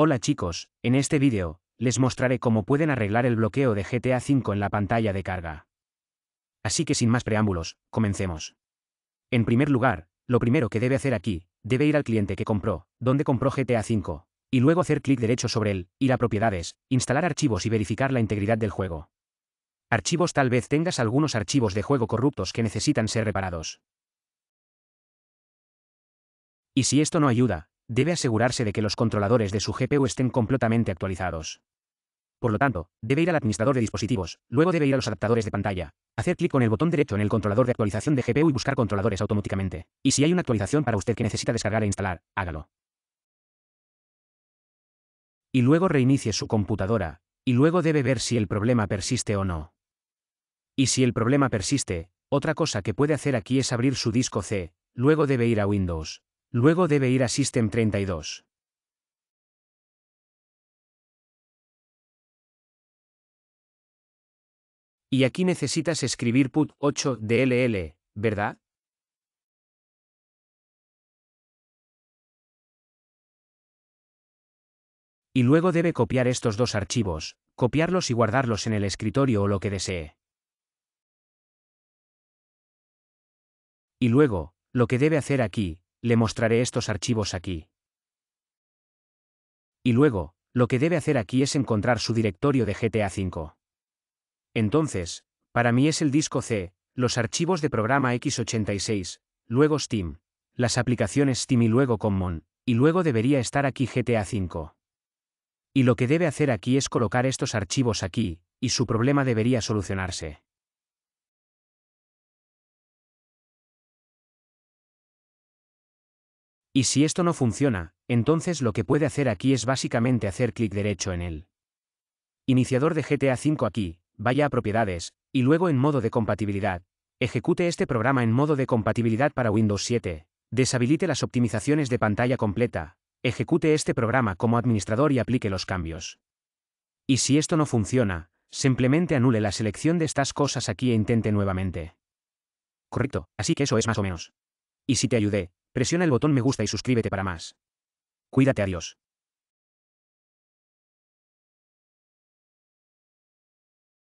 Hola chicos, en este vídeo, les mostraré cómo pueden arreglar el bloqueo de GTA V en la pantalla de carga. Así que sin más preámbulos, comencemos. En primer lugar, lo primero que debe hacer aquí, debe ir al cliente que compró, donde compró GTA V, y luego hacer clic derecho sobre él, ir a propiedades, instalar archivos y verificar la integridad del juego. Archivos tal vez tengas algunos archivos de juego corruptos que necesitan ser reparados. Y si esto no ayuda, debe asegurarse de que los controladores de su GPU estén completamente actualizados. Por lo tanto, debe ir al administrador de dispositivos, luego debe ir a los adaptadores de pantalla, hacer clic con el botón derecho en el controlador de actualización de GPU y buscar controladores automáticamente. Y si hay una actualización para usted que necesita descargar e instalar, hágalo. Y luego reinicie su computadora, y luego debe ver si el problema persiste o no. Y si el problema persiste, otra cosa que puede hacer aquí es abrir su disco C, luego debe ir a Windows, Luego debe ir a System 32. Y aquí necesitas escribir put 8 DLL, ¿verdad? Y luego debe copiar estos dos archivos, copiarlos y guardarlos en el escritorio o lo que desee. Y luego, lo que debe hacer aquí, le mostraré estos archivos aquí. Y luego, lo que debe hacer aquí es encontrar su directorio de GTA V. Entonces, para mí es el disco C, los archivos de programa x86, luego Steam, las aplicaciones Steam y luego Common, y luego debería estar aquí GTA V. Y lo que debe hacer aquí es colocar estos archivos aquí, y su problema debería solucionarse. Y si esto no funciona, entonces lo que puede hacer aquí es básicamente hacer clic derecho en él. Iniciador de GTA V aquí, vaya a propiedades, y luego en modo de compatibilidad, ejecute este programa en modo de compatibilidad para Windows 7, deshabilite las optimizaciones de pantalla completa, ejecute este programa como administrador y aplique los cambios. Y si esto no funciona, simplemente anule la selección de estas cosas aquí e intente nuevamente. Correcto, así que eso es más o menos. Y si te ayudé, Presiona el botón me gusta y suscríbete para más. Cuídate, adiós.